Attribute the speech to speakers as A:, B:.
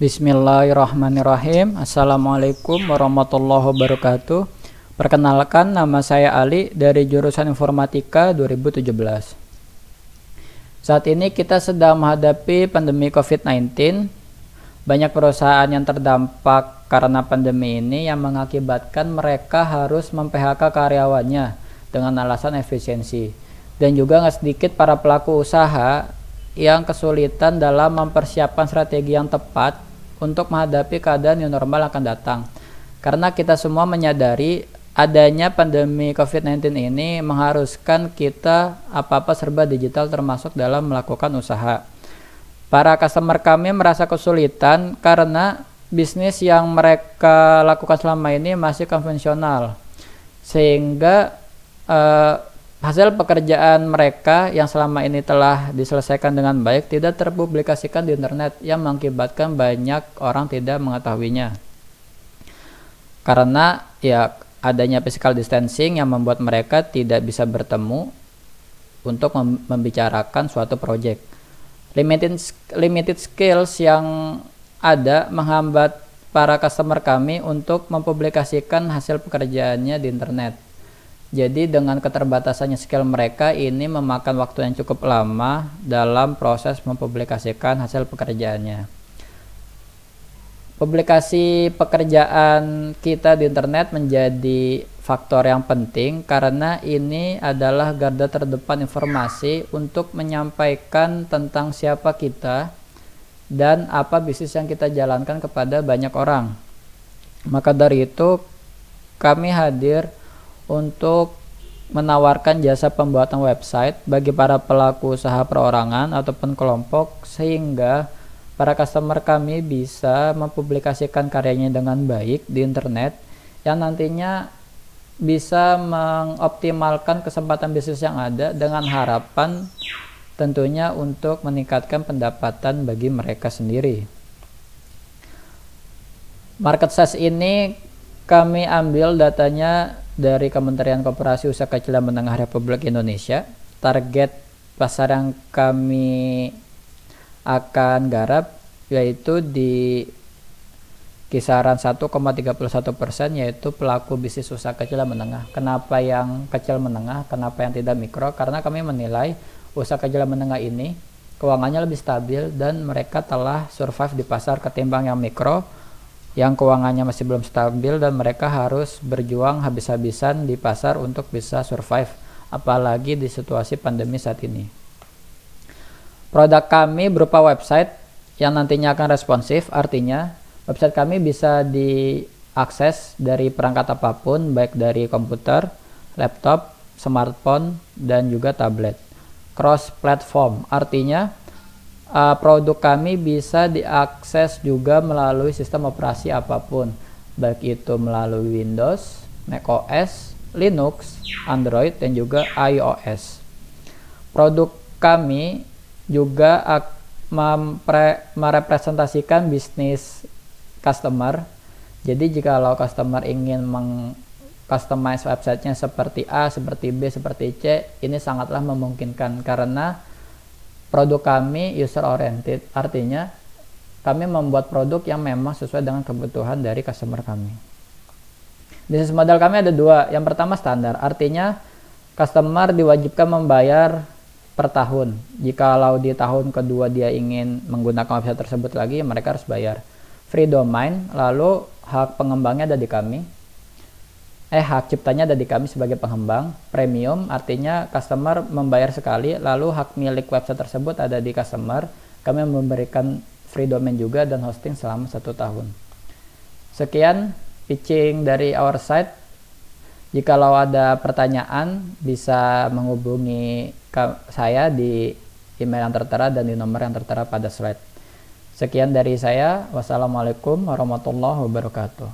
A: Bismillahirrahmanirrahim Assalamualaikum warahmatullahi wabarakatuh Perkenalkan nama saya Ali dari jurusan informatika 2017 Saat ini kita sedang menghadapi pandemi COVID-19 Banyak perusahaan yang terdampak karena pandemi ini yang mengakibatkan mereka harus memphk karyawannya dengan alasan efisiensi dan juga nggak sedikit para pelaku usaha yang kesulitan dalam mempersiapkan strategi yang tepat untuk menghadapi keadaan yang normal akan datang. Karena kita semua menyadari adanya pandemi COVID-19 ini mengharuskan kita apa-apa serba digital termasuk dalam melakukan usaha. Para customer kami merasa kesulitan karena bisnis yang mereka lakukan selama ini masih konvensional. Sehingga uh, Hasil pekerjaan mereka yang selama ini telah diselesaikan dengan baik tidak terpublikasikan di internet yang mengakibatkan banyak orang tidak mengetahuinya. Karena ya adanya physical distancing yang membuat mereka tidak bisa bertemu untuk membicarakan suatu proyek. Limited limited skills yang ada menghambat para customer kami untuk mempublikasikan hasil pekerjaannya di internet jadi dengan keterbatasannya skill mereka ini memakan waktu yang cukup lama dalam proses mempublikasikan hasil pekerjaannya. Publikasi pekerjaan kita di internet menjadi faktor yang penting karena ini adalah garda terdepan informasi untuk menyampaikan tentang siapa kita dan apa bisnis yang kita jalankan kepada banyak orang. Maka dari itu kami hadir untuk menawarkan jasa pembuatan website bagi para pelaku usaha perorangan ataupun kelompok sehingga para customer kami bisa mempublikasikan karyanya dengan baik di internet yang nantinya bisa mengoptimalkan kesempatan bisnis yang ada dengan harapan tentunya untuk meningkatkan pendapatan bagi mereka sendiri. Market size ini kami ambil datanya dari Kementerian Koperasi Usaha Kecil dan Menengah Republik Indonesia, target pasar yang kami akan garap yaitu di kisaran 1,31 persen yaitu pelaku bisnis usaha kecil dan menengah. Kenapa yang kecil menengah? Kenapa yang tidak mikro? Karena kami menilai usaha kecil dan menengah ini keuangannya lebih stabil dan mereka telah survive di pasar ketimbang yang mikro yang keuangannya masih belum stabil dan mereka harus berjuang habis-habisan di pasar untuk bisa survive, apalagi di situasi pandemi saat ini. Produk kami berupa website yang nantinya akan responsif, artinya website kami bisa diakses dari perangkat apapun, baik dari komputer, laptop, smartphone, dan juga tablet. Cross platform, artinya uh, produk kami bisa diakses juga melalui sistem operasi apapun, baik itu melalui Windows, macOS, Linux, Android, dan juga iOS. Produk kami juga merepresentasikan bisnis customer. Jadi jika lo customer ingin meng customize websitenya seperti A, seperti B, seperti C, ini sangatlah memungkinkan karena produk kami user oriented artinya kami membuat produk yang memang sesuai dengan kebutuhan dari customer kami bisnis modal kami ada dua yang pertama standar artinya customer diwajibkan membayar per tahun Jika jikalau di tahun kedua dia ingin menggunakan website tersebut lagi mereka harus bayar free domain lalu hak pengembangnya ada di kami eh hak ciptanya ada di kami sebagai pengembang. Premium artinya customer membayar sekali lalu hak milik website tersebut ada di customer. Kami memberikan free domain juga dan hosting selama satu tahun. Sekian pitching dari our site. Jikalau ada pertanyaan bisa menghubungi saya di email yang tertera dan di nomor yang tertera pada slide. Sekian dari saya. Wassalamualaikum warahmatullahi wabarakatuh.